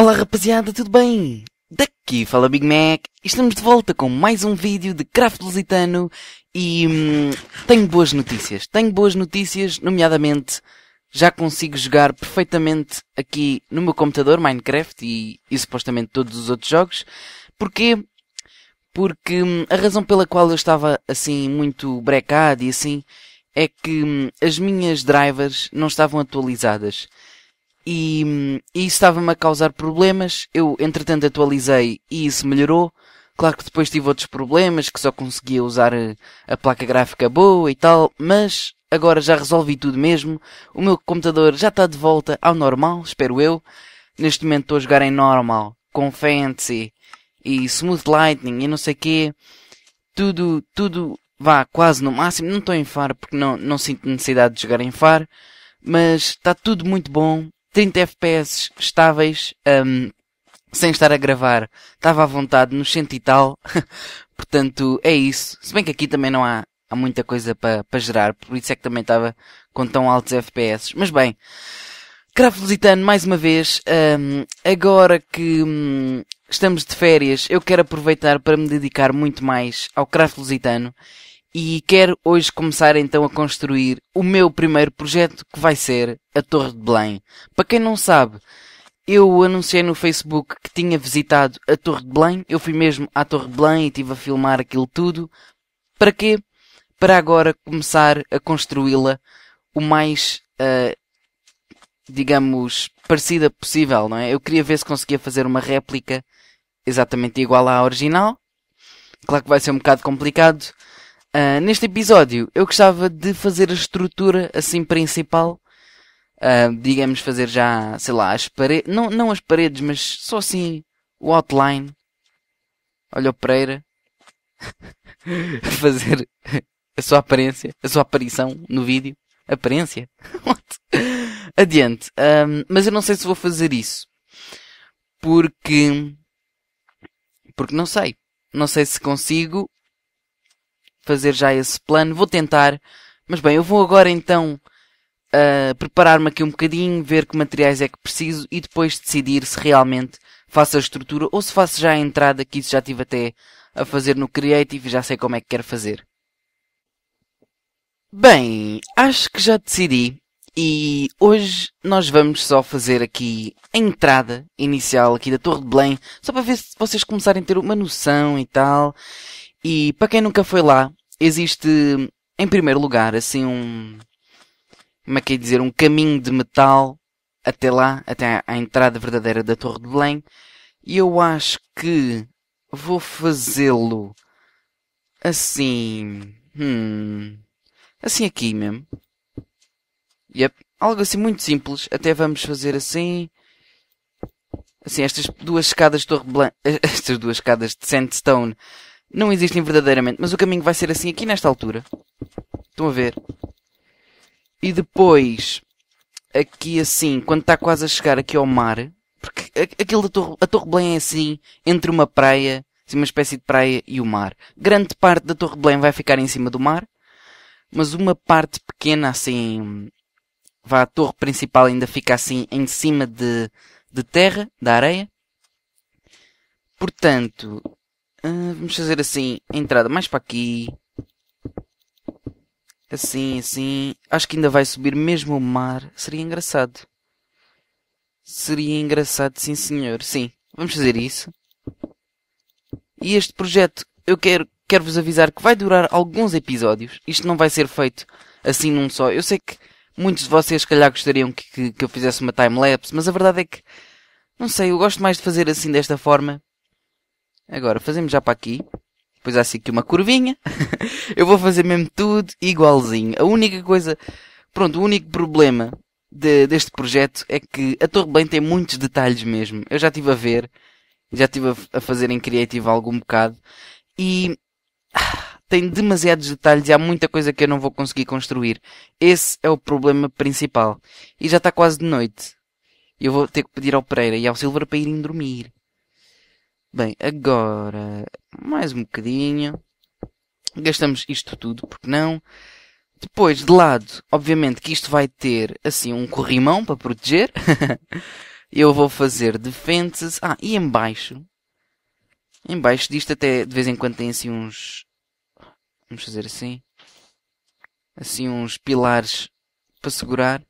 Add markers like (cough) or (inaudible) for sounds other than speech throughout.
Olá rapaziada, tudo bem? Daqui fala Big Mac e estamos de volta com mais um vídeo de Craft Lusitano e hum, tenho boas notícias. Tenho boas notícias, nomeadamente já consigo jogar perfeitamente aqui no meu computador Minecraft e, e supostamente todos os outros jogos. Porquê? Porque hum, a razão pela qual eu estava assim muito brecado e assim é que hum, as minhas drivers não estavam atualizadas e, e isso estava-me a causar problemas. Eu, entretanto, atualizei e isso melhorou. Claro que depois tive outros problemas, que só conseguia usar a, a placa gráfica boa e tal, mas agora já resolvi tudo mesmo. O meu computador já está de volta ao normal, espero eu. Neste momento estou a jogar em normal, com fancy e smooth lightning e não sei quê. Tudo, tudo, vá, quase no máximo. Não estou em far porque não, não sinto necessidade de jogar em far, mas está tudo muito bom 30 FPS estáveis, um, sem estar a gravar, estava à vontade no cento e tal. (laughs) Portanto, é isso. Se bem que aqui também não há, há muita coisa para pa gerar, por isso é que também estava com tão altos FPS. Mas bem, Cravo Lusitano, mais uma vez, um, agora que um, estamos de férias, eu quero aproveitar para me dedicar muito mais ao Cravo Lusitano e quero hoje começar então a construir o meu primeiro projeto que vai ser a Torre de Belém. Para quem não sabe, eu anunciei no Facebook que tinha visitado a Torre de Belém. Eu fui mesmo à Torre de Belém e estive a filmar aquilo tudo. Para quê? Para agora começar a construí-la o mais, uh, digamos, parecida possível, não é? Eu queria ver se conseguia fazer uma réplica exatamente igual à original. Claro que vai ser um bocado complicado, Uh, neste episódio eu gostava de fazer a estrutura assim principal. Uh, digamos fazer já, sei lá, as paredes. Não, não as paredes, mas só assim o outline. Olha o Pereira. (laughs) fazer a sua aparência, a sua aparição no vídeo. Aparência? (laughs) Adiante. Um, ah, mas eu não sei se vou fazer isso. Porque. Porque não sei. Não sei se consigo fazer já esse plano, vou tentar. Mas bem, eu vou agora então uh, preparar-me aqui um bocadinho, ver que materiais é que preciso e depois decidir se realmente faço a estrutura ou se faço já a entrada, que isso já tive até a fazer no Creative e já sei como é que quero fazer. Bem, acho que já decidi e hoje nós vamos só fazer aqui a entrada inicial aqui da Torre de Belém, só para ver se vocês começarem a ter uma noção e tal. E para quem nunca foi lá, existe, em primeiro lugar, assim um. Como é que é dizer? Um caminho de metal até lá, até à entrada verdadeira da Torre de Belém. E eu acho que vou fazê-lo assim. Hum. Assim aqui mesmo. Yep. Algo assim muito simples. Até vamos fazer assim. Assim, estas duas escadas de Torre Blanca. (laughs) Estas duas escadas de Sandstone não existem verdadeiramente, mas o caminho vai ser assim aqui nesta altura. Estão a ver? E depois, aqui assim, quando está quase a chegar aqui ao mar, porque aquilo da Torre, a Torre Belém é assim, entre uma praia, assim, uma espécie de praia e o mar. Grande parte da Torre Belém vai ficar em cima do mar, mas uma parte pequena assim, vá, a torre principal ainda fica assim em cima de, de terra, da areia. Portanto, ah, vamos fazer assim, entrada mais para aqui. Assim, assim. Acho que ainda vai subir mesmo o mar. Seria engraçado. Seria engraçado, sim senhor. Sim, vamos fazer isso. E este projeto, eu quero, quero vos avisar que vai durar alguns episódios. Isto não vai ser feito assim num só. Eu sei que muitos de vocês, se calhar, gostariam que, que, que eu fizesse uma timelapse, mas a verdade é que, não sei, eu gosto mais de fazer assim desta forma Agora fazemos já para aqui. Depois há assim aqui uma curvinha. (laughs) eu vou fazer mesmo tudo igualzinho. A única coisa. Pronto, o único problema de, deste projeto é que a Torre bem tem muitos detalhes mesmo. Eu já estive a ver. Já estive a, a fazer em Creative algum bocado. E. Ah, tem demasiados detalhes e há muita coisa que eu não vou conseguir construir. Esse é o problema principal. E já está quase de noite. E eu vou ter que pedir ao Pereira e ao Silver para irem dormir. Bem, agora mais um bocadinho. Gastamos isto tudo, porque não? Depois, de lado, obviamente que isto vai ter assim um corrimão para proteger. (laughs) Eu vou fazer defenses. Ah, e embaixo. Embaixo disto até de vez em quando tem assim uns. Vamos fazer assim. Assim uns pilares para segurar.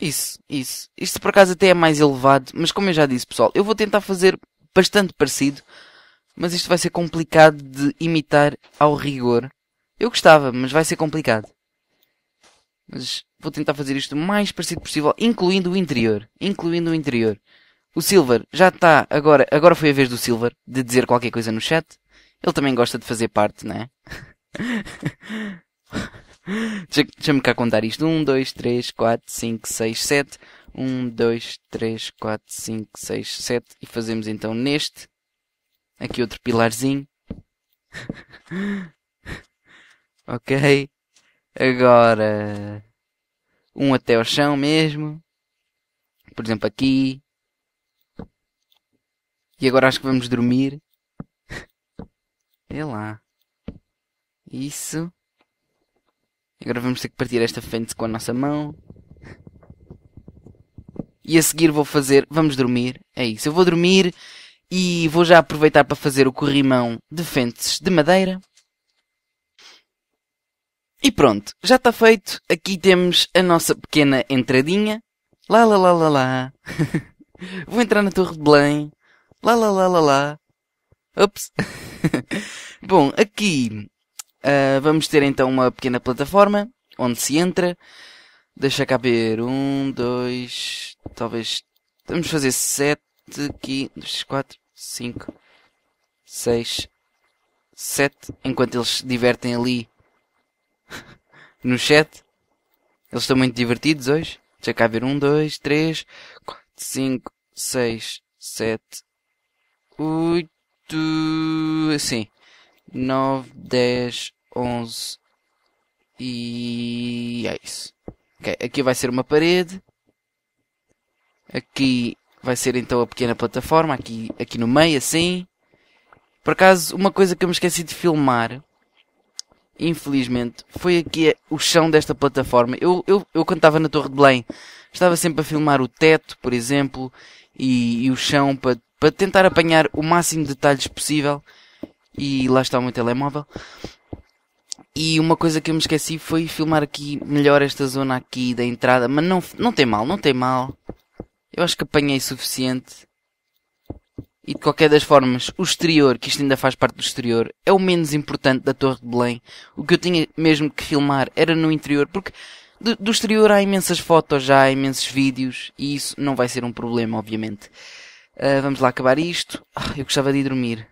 Isso, isso. Isto por acaso até é mais elevado, mas como eu já disse, pessoal, eu vou tentar fazer bastante parecido, mas isto vai ser complicado de imitar ao rigor. Eu gostava, mas vai ser complicado. Mas vou tentar fazer isto o mais parecido possível, incluindo o interior, incluindo o interior. O Silver já está agora, agora foi a vez do Silver de dizer qualquer coisa no chat. Ele também gosta de fazer parte, não é? (laughs) Deixa-me cá contar isto. 1, 2, 3, 4, 5, 6, 7. 1, 2, 3, 4, 5, 6, 7. E fazemos então neste. Aqui outro pilarzinho. (laughs) ok. Agora. Um até ao chão mesmo. Por exemplo, aqui. E agora acho que vamos dormir. (laughs) É lá. Isso. Agora vamos ter que partir esta fence com a nossa mão. E a seguir vou fazer... Vamos dormir. É isso. Eu vou dormir e vou já aproveitar para fazer o corrimão de fentes de madeira. E pronto, já está feito. Aqui temos a nossa pequena entradinha. Lá, lá, lá, lá, lá. (laughs) vou entrar na Torre de Belém. Lá, lá, lá, lá, lá. Ups. (laughs) Bom, aqui Uh, vamos ter então uma pequena plataforma onde se entra. Deixa cá ver. Um, dois, talvez. Vamos fazer sete aqui. Dois, quatro, cinco, seis, sete. Enquanto eles se divertem ali (laughs) no chat. Eles estão muito divertidos hoje. Deixa cá ver. Um, dois, três, quatro, cinco, seis, sete, oito. Assim. 9, 10, 11 e é isso. Okay, aqui vai ser uma parede. Aqui vai ser então a pequena plataforma, aqui, aqui no meio, assim. Por acaso, uma coisa que eu me esqueci de filmar, infelizmente, foi aqui o chão desta plataforma. Eu, eu, eu quando estava na Torre de Belém, estava sempre a filmar o teto, por exemplo, e, e o chão para, para tentar apanhar o máximo de detalhes possível e lá está o meu telemóvel. E uma coisa que eu me esqueci foi filmar aqui melhor esta zona aqui da entrada, mas não, não tem mal, não tem mal. Eu acho que apanhei suficiente. E de qualquer das formas, o exterior, que isto ainda faz parte do exterior, é o menos importante da Torre de Belém. O que eu tinha mesmo que filmar era no interior, porque do, do exterior há imensas fotos, já há imensos vídeos, e isso não vai ser um problema, obviamente. Uh, vamos lá acabar isto. Ah, eu gostava de ir dormir.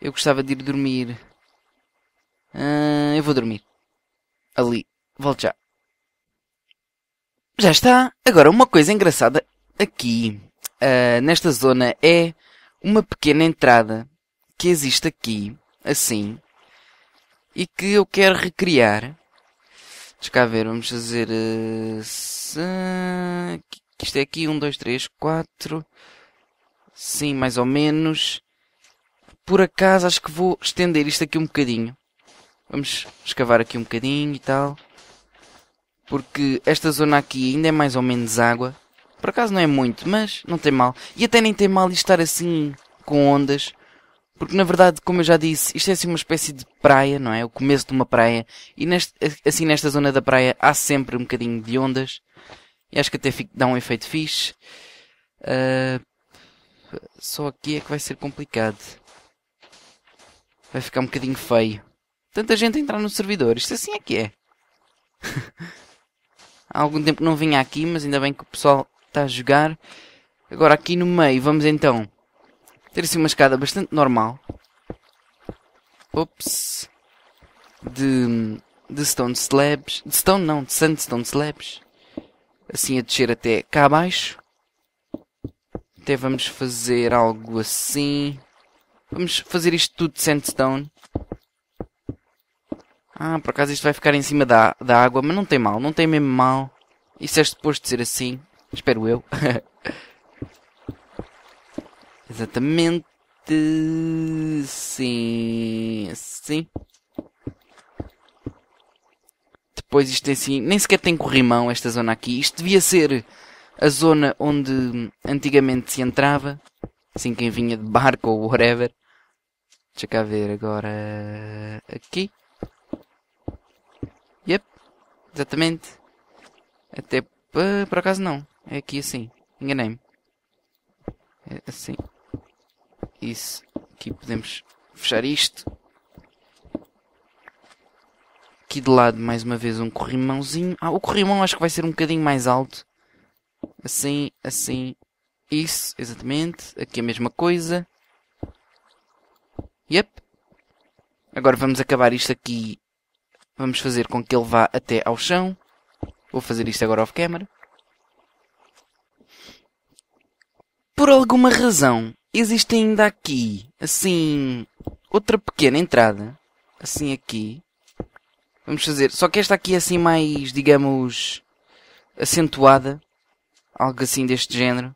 Eu gostava de ir dormir. Uh, eu vou dormir. Ali. Volto já. Já está. Agora, uma coisa engraçada aqui, uh, nesta zona, é uma pequena entrada que existe aqui, assim, e que eu quero recriar. Deixa cá ver, vamos fazer. Uh, Isto é aqui, 1, 2, 3, 4. Sim, mais ou menos por acaso acho que vou estender isto aqui um bocadinho. Vamos escavar aqui um bocadinho e tal. Porque esta zona aqui ainda é mais ou menos água. Por acaso não é muito, mas não tem mal. E até nem tem mal estar assim com ondas. Porque na verdade, como eu já disse, isto é assim uma espécie de praia, não é? O começo de uma praia. E neste, assim nesta zona da praia há sempre um bocadinho de ondas. E acho que até fica, dá um efeito fixe. Uh, só aqui é que vai ser complicado. Vai ficar um bocadinho feio. Tanta gente a entrar no servidor. Isto assim é que é. (laughs) Há algum tempo não vinha aqui, mas ainda bem que o pessoal está a jogar. Agora aqui no meio vamos então ter assim uma escada bastante normal. Ops. De, de stone slabs. De stone não, de sandstone slabs. Assim a descer até cá abaixo. Até vamos fazer algo assim. Vamos fazer isto tudo de sandstone. Ah, por acaso isto vai ficar em cima da, da água, mas não tem mal, não tem mesmo mal. Isso é suposto ser assim, espero eu. (laughs) Exatamente. Sim. Sim. Depois isto é assim. Nem sequer tem corrimão esta zona aqui. Isto devia ser a zona onde antigamente se entrava. Assim quem vinha de barco ou whatever. Deixa cá ver agora. Aqui. Yep. Exatamente. Até. por acaso não. É aqui assim. Enganei-me. É assim. Isso. Aqui podemos fechar isto. Aqui de lado, mais uma vez, um corrimãozinho. Ah, o corrimão acho que vai ser um bocadinho mais alto. Assim, assim. Isso, exatamente. Aqui a mesma coisa. Yep. Agora vamos acabar isto aqui. Vamos fazer com que ele vá até ao chão. Vou fazer isto agora off-camera. Por alguma razão, existe ainda aqui, assim, outra pequena entrada. Assim aqui. Vamos fazer. Só que esta aqui é assim mais, digamos, acentuada. Algo assim deste género.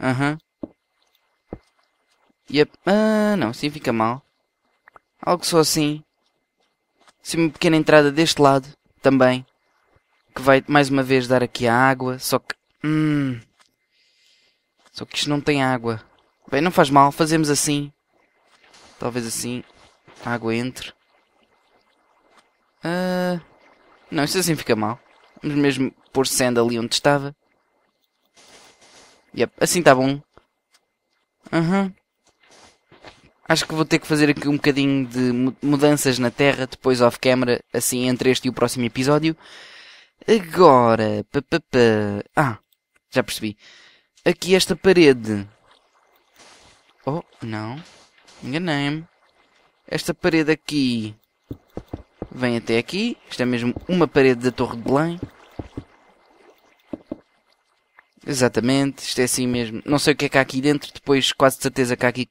Aham. Uhum. Ah, não, assim fica mal. Algo só assim. Assim uma pequena entrada deste lado, também. Que vai mais uma vez dar aqui a água, só que... Hum... Só que isto não tem água. Bem, não faz mal, fazemos assim. Talvez assim a água entre. Ah... Não, isso assim fica mal. Vamos mesmo pôr sendo ali onde estava. Yep, assim está bom. Aham. Uhum. Acho que vou ter que fazer aqui um bocadinho de mudanças na Terra, depois off-camera, assim entre este e o próximo episódio. Agora. Pa, pa, pa. Ah, já percebi. Aqui esta parede. Oh, não. Enganei-me. Esta parede aqui. Vem até aqui. Isto é mesmo uma parede da Torre de Belém. Exatamente, isto é assim mesmo. Não sei o que é que há aqui dentro, depois quase certeza que há aqui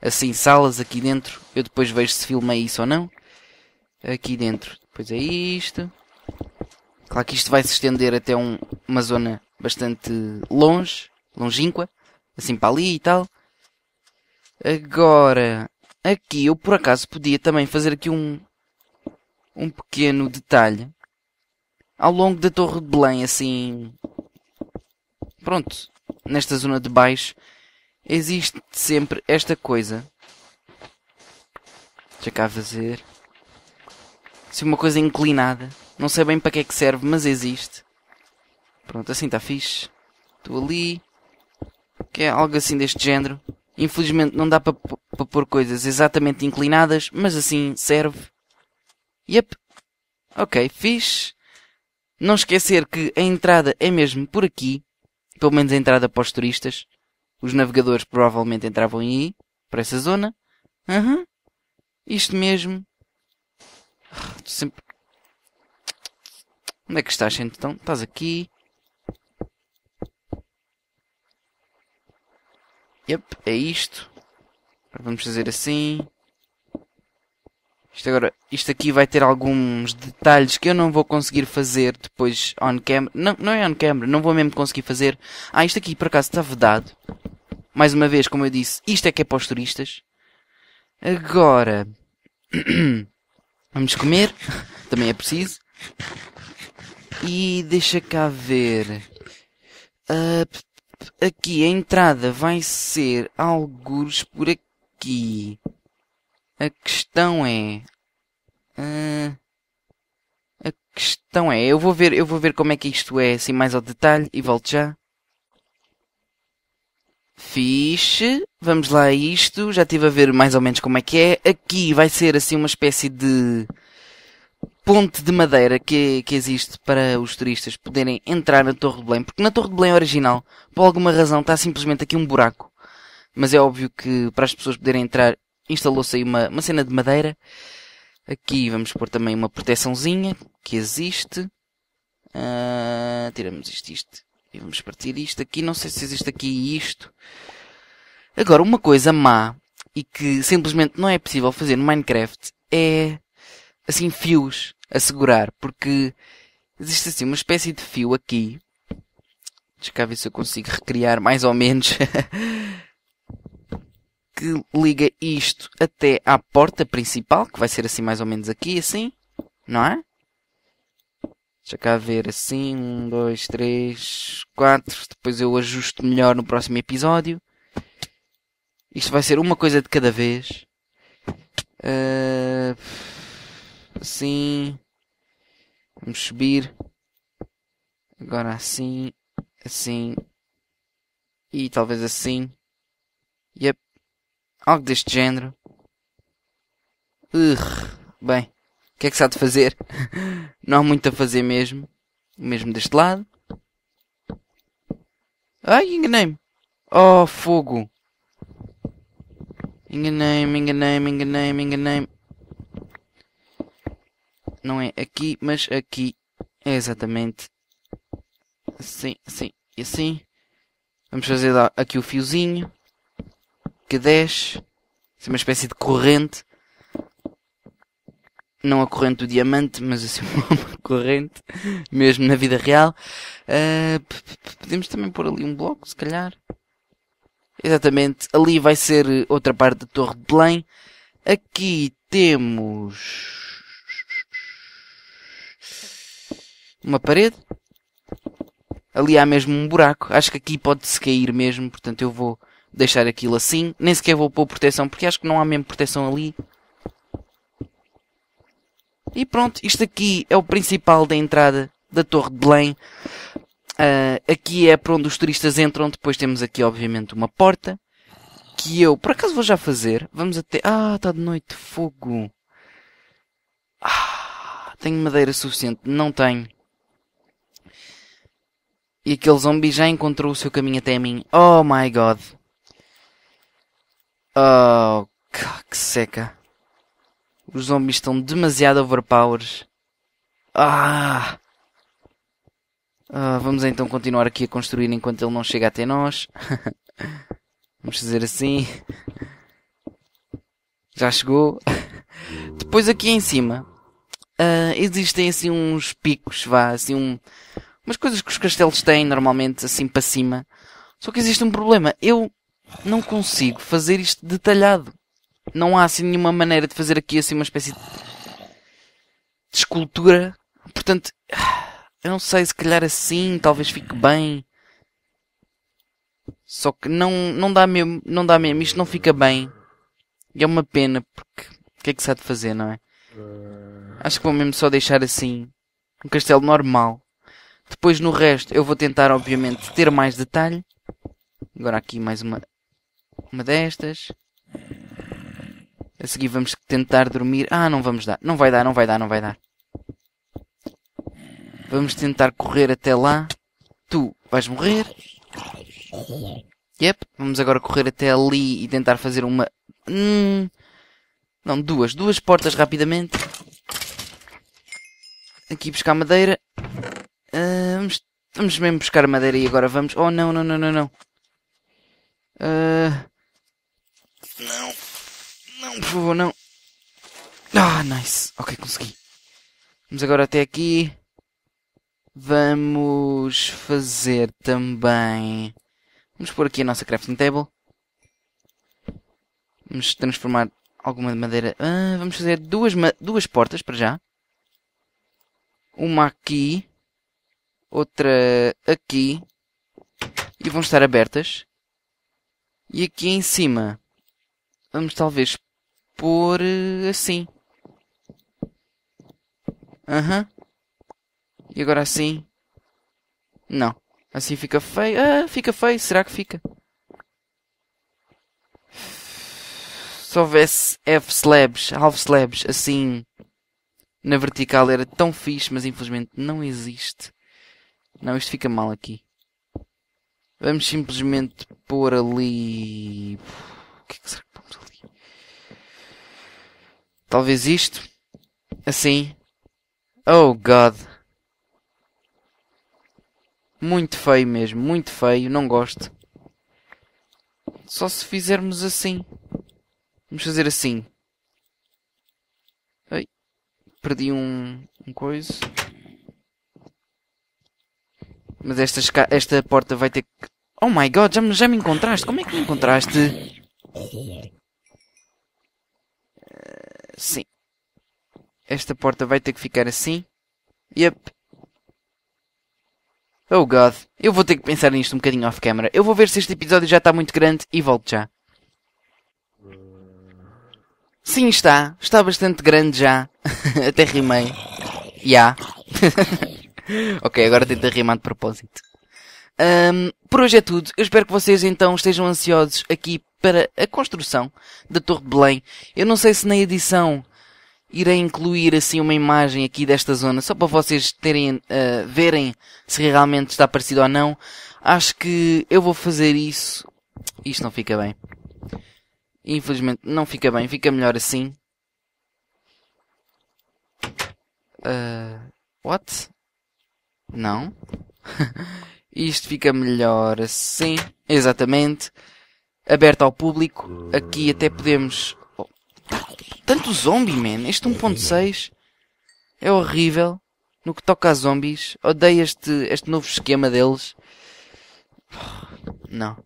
assim salas aqui dentro. Eu depois vejo se filmei isso ou não. Aqui dentro. Depois é isto. Claro que isto vai se estender até um, uma zona bastante longe, longínqua, assim para ali e tal. Agora, aqui eu por acaso podia também fazer aqui um, um pequeno detalhe. Ao longo da Torre de Belém, assim. Pronto, nesta zona de baixo, existe sempre esta coisa. Deixa cá fazer. Se uma coisa é inclinada. Não sei bem para que é que serve, mas existe. Pronto, assim está fixe. Estou ali. Que é algo assim deste género. Infelizmente não dá para pôr coisas exatamente inclinadas, mas assim serve. Yep. Ok, fixe. Não esquecer que a entrada é mesmo por aqui. Pelo menos a entrada para os turistas. Os navegadores provavelmente entravam aí, para essa zona. Uhum. Isto mesmo. Estou sempre. Onde é que estás então? Estás aqui. Yep, é isto. Agora vamos fazer assim. Isto agora, isto aqui vai ter alguns detalhes que eu não vou conseguir fazer depois on camera. Não, não é on camera, não vou mesmo conseguir fazer. Ah, isto aqui por acaso está vedado. Mais uma vez, como eu disse, isto é que é para os turistas. Agora. (clears throat) Vamos comer. Também é preciso. E deixa cá ver. Uh, aqui a entrada vai ser algures por aqui. A questão é. Uh, a questão é. Eu vou ver, eu vou ver como é que isto é assim mais ao detalhe e volto já. Fixe, vamos lá a isto, já estive a ver mais ou menos como é que é. Aqui vai ser assim uma espécie de ponte de madeira que, que existe para os turistas poderem entrar na Torre de Belém, porque na Torre de Belém original, por alguma razão, está simplesmente aqui um buraco. Mas é óbvio que para as pessoas poderem entrar, instalou-se aí uma, uma cena de madeira. Aqui vamos pôr também uma proteçãozinha que existe. Uh, tiramos isto, isto. E vamos partir isto aqui. Não sei se existe aqui isto. Agora, uma coisa má e que simplesmente não é possível fazer no Minecraft é assim fios a segurar, porque existe assim uma espécie de fio aqui. Deixa cá ver se eu consigo recriar mais ou menos. (laughs) que liga isto até à porta principal, que vai ser assim mais ou menos aqui, assim, não é? Deixa cá ver assim. Um, dois, três, quatro. Depois eu ajusto melhor no próximo episódio. Isto vai ser uma coisa de cada vez. Uh, assim. Vamos subir. Agora assim. Assim. E talvez assim. Yep. Algo deste género. Uh, bem. O que é que se há de fazer? Não há muito a fazer mesmo. Mesmo deste lado. Ai, enganei-me. Oh, fogo. Enganei-me, enganei-me, enganei-me, enganei-me. Não é aqui, mas aqui. É exatamente. Assim, assim e assim. Vamos fazer aqui o fiozinho. Que desce. Isso é uma espécie de corrente não a corrente do diamante, mas assim (laughs) uma corrente, mesmo na vida real. Uh, podemos também pôr ali um bloco, se calhar. Exatamente, ali vai ser outra parte da Torre de Belém. Aqui temos uma parede. Ali há mesmo um buraco. Acho que aqui pode-se cair mesmo, portanto eu vou deixar aquilo assim. Nem sequer vou pôr proteção, porque acho que não há mesmo proteção ali. E pronto, isto aqui é o principal da entrada da Torre de Belém. Uh, aqui é para onde os turistas entram. Depois temos aqui, obviamente, uma porta. Que eu, por acaso, vou já fazer. Vamos até. Ah, está de noite, fogo. Ah, tenho madeira suficiente? Não tenho. E aquele zombi já encontrou o seu caminho até mim. Oh my god. Oh, que seca. Os zombies estão demasiado overpowers. Ah! ah vamos então continuar aqui a construir enquanto ele não chega até nós. (laughs) vamos fazer assim. Já chegou. Depois aqui em cima. Uh, existem assim uns picos, vá, assim um, umas coisas que os castelos têm normalmente assim para cima. Só que existe um problema. Eu não consigo fazer isto detalhado não há assim nenhuma maneira de fazer aqui assim uma espécie de, de escultura. Portanto, eu não sei, se calhar assim talvez fique bem. Só que não, não dá mesmo, não dá mesmo, isto não fica bem. E é uma pena, porque o que é que se há de fazer, não é? Acho que vou mesmo só deixar assim. Um castelo normal. Depois no resto eu vou tentar, obviamente, ter mais detalhe. Agora aqui mais uma, uma destas. A seguir vamos tentar dormir. Ah, não vamos dar. Não vai dar, não vai dar, não vai dar. Vamos tentar correr até lá. Tu vais morrer. Yep. Vamos agora correr até ali e tentar fazer uma... Hum... Não, duas. Duas portas rapidamente. Aqui buscar madeira. Uh, vamos, vamos mesmo buscar madeira e agora vamos... Oh, não, não, não, não, não. Uh por favor, não. Ah, nice. Ok, consegui. Vamos agora até aqui. Vamos fazer também... Vamos pôr aqui a nossa crafting table. Vamos transformar alguma madeira... Ah, vamos fazer duas, duas portas para já. Uma aqui. Outra aqui. E vão estar abertas. E aqui em cima... Vamos talvez por eh, assim. Aham. Uhum. E agora assim? Não. Assim fica feio. Ah, fica feio. Será que fica? Se houvesse F-slabs, half-slabs, assim, na vertical era tão fixe, mas infelizmente não existe. Não, isto fica mal aqui. Vamos simplesmente pôr ali... O que é que será Talvez isto. Assim. Oh God. Muito feio mesmo, muito feio, não gosto. Só se fizermos assim. Vamos fazer assim. Ai, perdi um, um coisa. Mas esta, esta porta vai ter que... Oh my god, já me, já me encontraste? Como é que me encontraste? (laughs) sim. Esta porta vai ter que ficar assim. Yep. Oh god, eu vou ter que pensar nisto um bocadinho off camera. Eu vou ver se este episódio já está muito grande e volto já. Sim, está. Está bastante grande já. (laughs) Até rimei. Já. (laughs) ok, agora tentei rimar de propósito. Um, por hoje é tudo. Eu espero que vocês então estejam ansiosos aqui para a construção da Torre de Belém. Eu não sei se na edição irei incluir assim uma imagem aqui desta zona, só para vocês terem, uh, verem se realmente está parecido ou não. Acho que eu vou fazer isso. Isto não fica bem. Infelizmente não fica bem, fica melhor assim. Uh, what? Não. (laughs) Isto fica melhor assim. Exatamente aberto ao público. Aqui até podemos... tanto zombie, man. Este 1.6 é horrível. No que toca a zombies. Odeio este, este novo esquema deles. Não.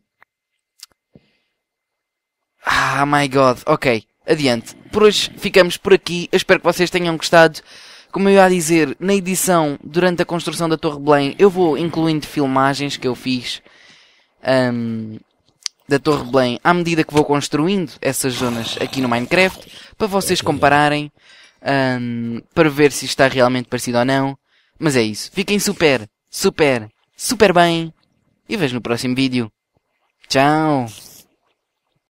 Ah, my God. Ok, adiante. Por hoje ficamos por aqui. Eu espero que vocês tenham gostado. Como eu ia dizer, na edição, durante a construção da Torre Belém, eu vou incluindo filmagens que eu fiz. Um, da Torre Belém à medida que vou construindo essas zonas aqui no Minecraft para vocês compararem um, para ver se está realmente parecido ou não. Mas é isso. Fiquem super, super, super bem e vejo no próximo vídeo. Tchau!